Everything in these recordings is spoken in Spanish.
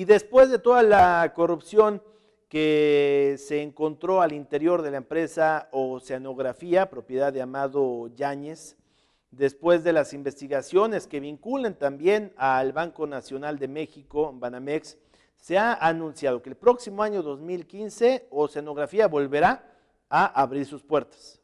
Y después de toda la corrupción que se encontró al interior de la empresa Oceanografía, propiedad de Amado Yáñez, después de las investigaciones que vinculan también al Banco Nacional de México, Banamex, se ha anunciado que el próximo año 2015 Oceanografía volverá a abrir sus puertas.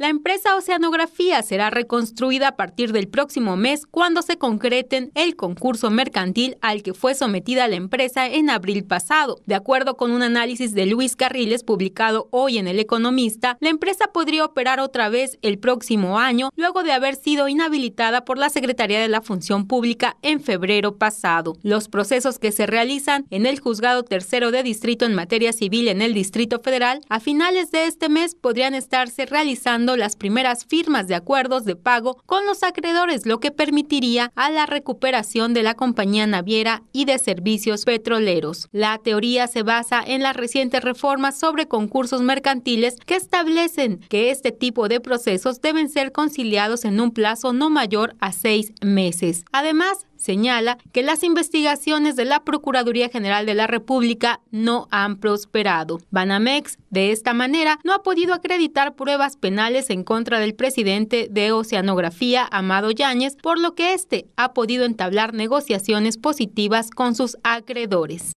La empresa Oceanografía será reconstruida a partir del próximo mes cuando se concreten el concurso mercantil al que fue sometida la empresa en abril pasado. De acuerdo con un análisis de Luis Carriles publicado hoy en El Economista, la empresa podría operar otra vez el próximo año luego de haber sido inhabilitada por la Secretaría de la Función Pública en febrero pasado. Los procesos que se realizan en el Juzgado Tercero de Distrito en materia civil en el Distrito Federal a finales de este mes podrían estarse realizando las primeras firmas de acuerdos de pago con los acreedores, lo que permitiría a la recuperación de la compañía naviera y de servicios petroleros. La teoría se basa en las recientes reformas sobre concursos mercantiles que establecen que este tipo de procesos deben ser conciliados en un plazo no mayor a seis meses. Además, señala que las investigaciones de la Procuraduría General de la República no han prosperado. Banamex, de esta manera, no ha podido acreditar pruebas penales en contra del presidente de Oceanografía, Amado Yáñez, por lo que este ha podido entablar negociaciones positivas con sus acreedores.